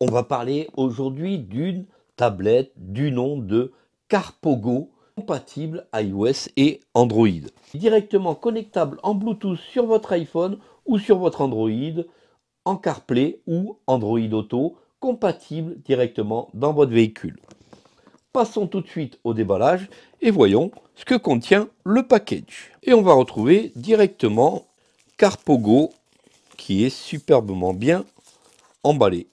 On va parler aujourd'hui d'une tablette du nom de Carpogo compatible iOS et Android. Directement connectable en Bluetooth sur votre iPhone ou sur votre Android, en CarPlay ou Android Auto, compatible directement dans votre véhicule. Passons tout de suite au déballage et voyons ce que contient le package. Et on va retrouver directement Carpogo qui est superbement bien emballé.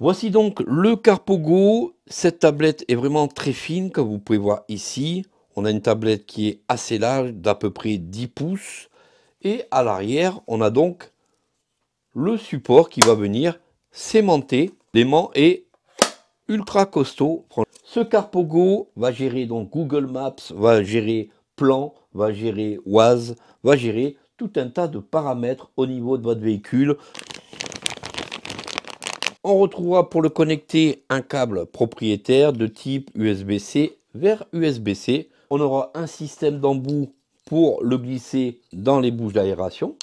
Voici donc le Carpogo. Cette tablette est vraiment très fine, comme vous pouvez voir ici. On a une tablette qui est assez large, d'à peu près 10 pouces. Et à l'arrière, on a donc le support qui va venir s'aimenter. L'aimant est ultra costaud. Ce Carpogo va gérer donc Google Maps, va gérer plan, va gérer Oise, va gérer tout un tas de paramètres au niveau de votre véhicule. On retrouvera pour le connecter un câble propriétaire de type USB-C vers USB-C. On aura un système d'embout pour le glisser dans les bouches d'aération.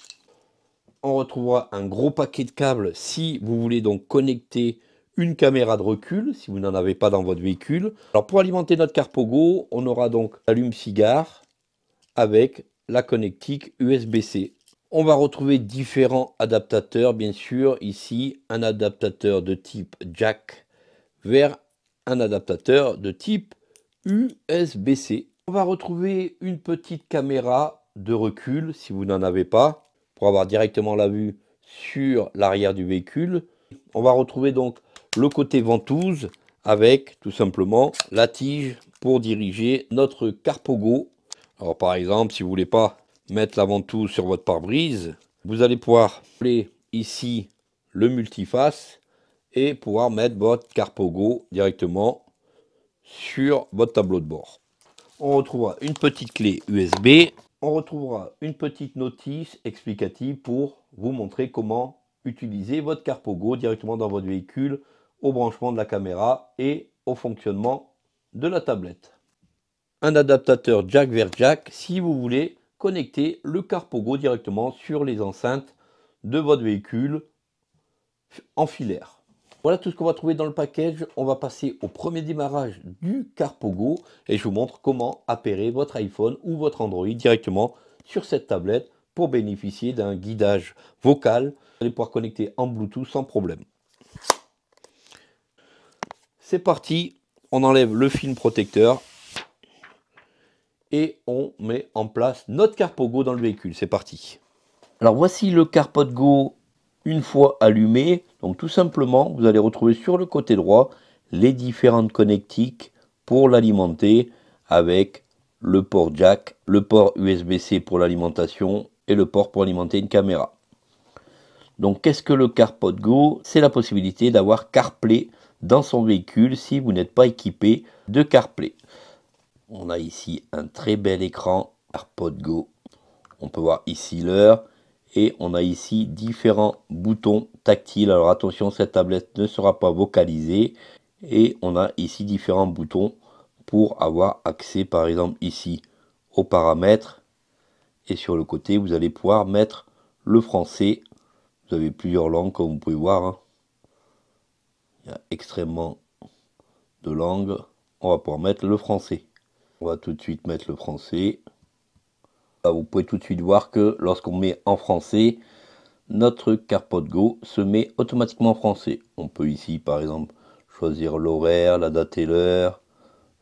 On retrouvera un gros paquet de câbles si vous voulez donc connecter une caméra de recul si vous n'en avez pas dans votre véhicule. Alors pour alimenter notre Carpogo, on aura donc l'allume-cigare avec la connectique USB-C. On va retrouver différents adaptateurs, bien sûr. Ici, un adaptateur de type jack vers un adaptateur de type USB-C. On va retrouver une petite caméra de recul, si vous n'en avez pas, pour avoir directement la vue sur l'arrière du véhicule. On va retrouver donc le côté ventouse avec tout simplement la tige pour diriger notre Carpogo. Alors par exemple, si vous voulez pas mettre l'avant-tout sur votre pare-brise. Vous allez pouvoir appeler ici le multiface et pouvoir mettre votre Carpogo directement sur votre tableau de bord. On retrouvera une petite clé USB. On retrouvera une petite notice explicative pour vous montrer comment utiliser votre Carpogo directement dans votre véhicule au branchement de la caméra et au fonctionnement de la tablette. Un adaptateur jack vers jack si vous voulez connecter le Carpogo directement sur les enceintes de votre véhicule en filaire. Voilà tout ce qu'on va trouver dans le package. On va passer au premier démarrage du Carpogo et je vous montre comment appairer votre iPhone ou votre Android directement sur cette tablette pour bénéficier d'un guidage vocal. Vous allez pouvoir connecter en Bluetooth sans problème. C'est parti, on enlève le film protecteur et on met en place notre Carpogo dans le véhicule. C'est parti. Alors voici le CarPod Go une fois allumé. Donc tout simplement, vous allez retrouver sur le côté droit les différentes connectiques pour l'alimenter avec le port jack, le port USB-C pour l'alimentation et le port pour alimenter une caméra. Donc qu'est-ce que le CarPod Go C'est la possibilité d'avoir CarPlay dans son véhicule si vous n'êtes pas équipé de CarPlay. On a ici un très bel écran AirPod Go. On peut voir ici l'heure et on a ici différents boutons tactiles. Alors attention, cette tablette ne sera pas vocalisée et on a ici différents boutons pour avoir accès par exemple ici aux paramètres et sur le côté vous allez pouvoir mettre le français. Vous avez plusieurs langues comme vous pouvez voir. Hein. Il y a extrêmement de langues. On va pouvoir mettre le français. On va tout de suite mettre le français. Ah, vous pouvez tout de suite voir que lorsqu'on met en français, notre CarPod Go se met automatiquement en français. On peut ici, par exemple, choisir l'horaire, la date et l'heure,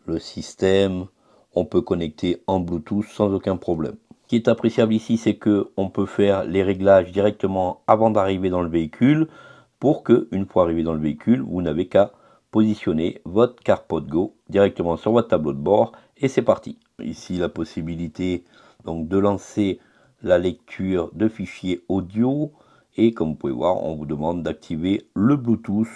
le système. On peut connecter en Bluetooth sans aucun problème. Ce qui est appréciable ici, c'est que on peut faire les réglages directement avant d'arriver dans le véhicule pour que, une fois arrivé dans le véhicule, vous n'avez qu'à positionner votre CarPod Go directement sur votre tableau de bord et c'est parti. Ici, la possibilité donc, de lancer la lecture de fichiers audio. Et comme vous pouvez voir, on vous demande d'activer le Bluetooth.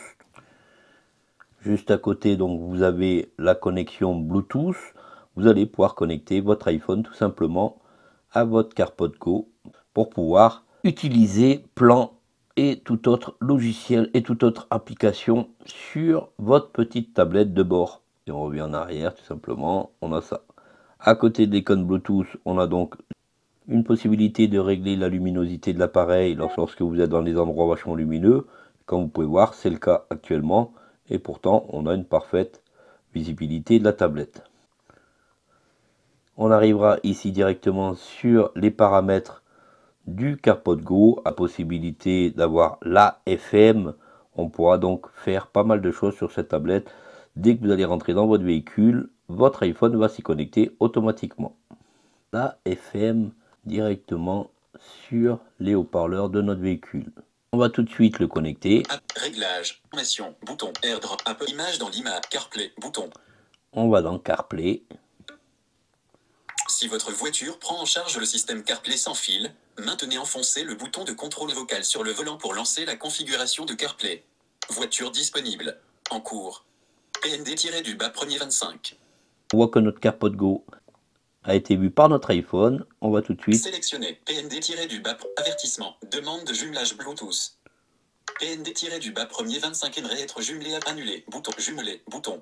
Juste à côté, donc, vous avez la connexion Bluetooth. Vous allez pouvoir connecter votre iPhone tout simplement à votre CarPod pour pouvoir utiliser Plan et tout autre logiciel et toute autre application sur votre petite tablette de bord et on revient en arrière tout simplement, on a ça. À côté des l'icône Bluetooth, on a donc une possibilité de régler la luminosité de l'appareil lorsque vous êtes dans des endroits vachement lumineux. Comme vous pouvez voir, c'est le cas actuellement et pourtant on a une parfaite visibilité de la tablette. On arrivera ici directement sur les paramètres du CarPod Go, à possibilité d'avoir la FM. On pourra donc faire pas mal de choses sur cette tablette. Dès que vous allez rentrer dans votre véhicule, votre iPhone va s'y connecter automatiquement. La FM directement sur les haut-parleurs de notre véhicule. On va tout de suite le connecter. Réglage, formation, bouton, airdrop, image dans l'image, CarPlay, bouton. On va dans CarPlay. Si votre voiture prend en charge le système CarPlay sans fil, maintenez enfoncé le bouton de contrôle vocal sur le volant pour lancer la configuration de CarPlay. Voiture disponible. En cours. PND-du-bas premier 25. On voit que notre Carpot Go a été vu par notre iPhone. On va tout de suite. Sélectionner PND-du-bas avertissement. Demande de jumelage Bluetooth. PND-du-bas premier 25 aimerait être jumelé à annuler. Bouton jumelé. Bouton.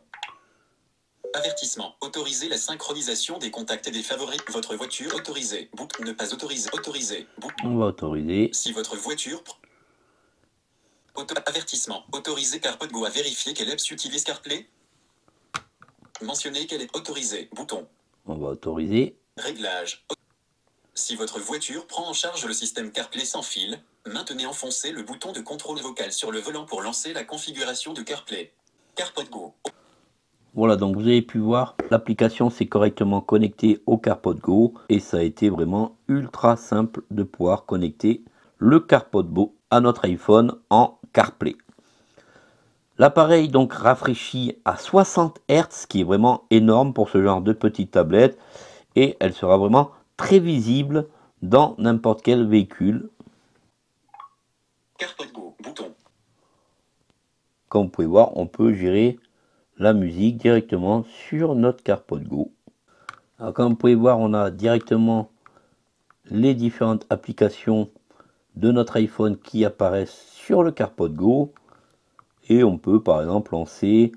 Avertissement. Autoriser la synchronisation des contacts et des favoris. Votre voiture autorisée. Bouton. Ne pas autoriser. Autoriser. Bouton. On va autoriser. Si votre voiture Auto avertissement. Autoriser CarPodGo à vérifier qu'elle utilise CarPlay, Mentionnez qu'elle est autorisée. Bouton. On va autoriser. Réglage. Si votre voiture prend en charge le système CarPlay sans fil, maintenez enfoncé le bouton de contrôle vocal sur le volant pour lancer la configuration de CarPlay. CarPod Go. Voilà, donc vous avez pu voir, l'application s'est correctement connectée au CarPod Go et ça a été vraiment ultra simple de pouvoir connecter le CarPod Go à notre iPhone en CarPlay. L'appareil donc rafraîchit à 60 Hz, ce qui est vraiment énorme pour ce genre de petite tablette. Et elle sera vraiment très visible dans n'importe quel véhicule. Go, bouton. Comme vous pouvez voir, on peut gérer la musique directement sur notre CarPod Go. comme vous pouvez voir, on a directement les différentes applications de notre iPhone qui apparaissent sur le CarPod Go et on peut par exemple lancer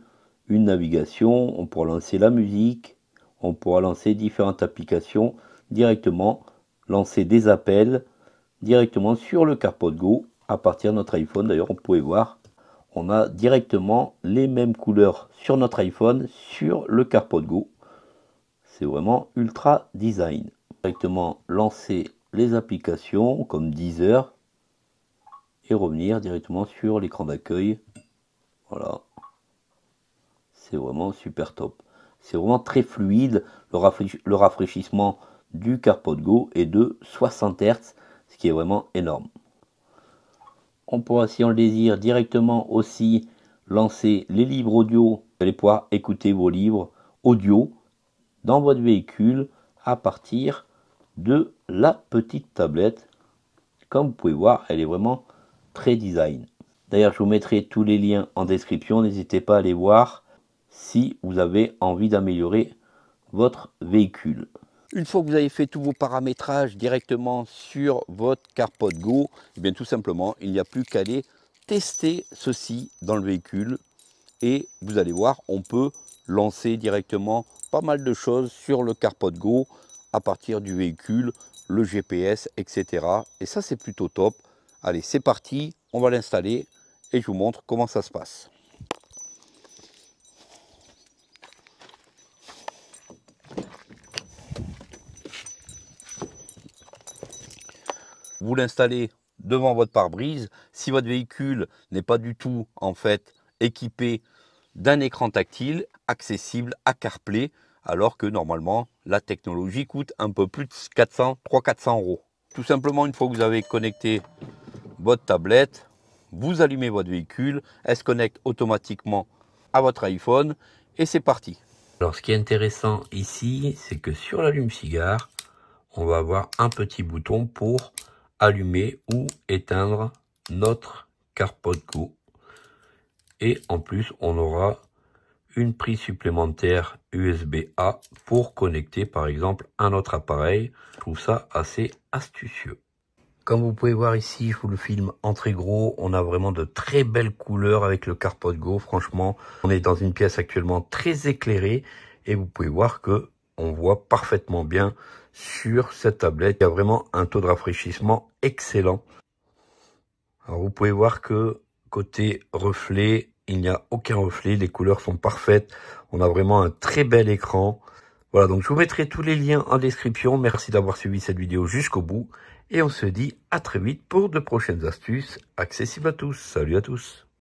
une navigation, on pourra lancer la musique, on pourra lancer différentes applications directement, lancer des appels directement sur le CarPod Go à partir de notre iPhone. D'ailleurs, vous pouvez voir, on a directement les mêmes couleurs sur notre iPhone, sur le CarPod Go. C'est vraiment ultra design. Directement lancer les applications comme Deezer et revenir directement sur l'écran d'accueil voilà. C'est vraiment super top. C'est vraiment très fluide. Le, rafraîchissement du CarPod Go est de 60 Hz, ce qui est vraiment énorme. On pourra, si on le désire, directement aussi lancer les livres audio. Vous allez pouvoir écouter vos livres audio dans votre véhicule à partir de la petite tablette. Comme vous pouvez voir, elle est vraiment très design. D'ailleurs, je vous mettrai tous les liens en description. N'hésitez pas à aller voir si vous avez envie d'améliorer votre véhicule. Une fois que vous avez fait tous vos paramétrages directement sur votre CarPod Go, eh bien tout simplement, il n'y a plus qu'à aller tester ceci dans le véhicule. Et vous allez voir, on peut lancer directement pas mal de choses sur le CarPod Go à partir du véhicule, le GPS, etc. Et ça, c'est plutôt top. Allez, c'est parti, on va l'installer et je vous montre comment ça se passe. Vous l'installez devant votre pare-brise. Si votre véhicule n'est pas du tout en fait équipé d'un écran tactile accessible à CarPlay, alors que normalement la technologie coûte un peu plus de 400, 300-400 euros. Tout simplement, une fois que vous avez connecté votre tablette, vous allumez votre véhicule, elle se connecte automatiquement à votre iPhone et c'est parti. Alors ce qui est intéressant ici, c'est que sur l'allume-cigare, on va avoir un petit bouton pour allumer ou éteindre notre CarPod Go. Et en plus, on aura une prise supplémentaire USB-A pour connecter par exemple un autre appareil. Je trouve ça assez astucieux. Comme vous pouvez voir ici, je le film en très gros. On a vraiment de très belles couleurs avec le Carpot Go. Franchement, on est dans une pièce actuellement très éclairée et vous pouvez voir que on voit parfaitement bien sur cette tablette. Il y a vraiment un taux de rafraîchissement excellent. Alors vous pouvez voir que côté reflet, il n'y a aucun reflet, les couleurs sont parfaites. On a vraiment un très bel écran. Voilà, donc je vous mettrai tous les liens en description. Merci d'avoir suivi cette vidéo jusqu'au bout et on se dit à très vite pour de prochaines astuces accessibles à tous. Salut à tous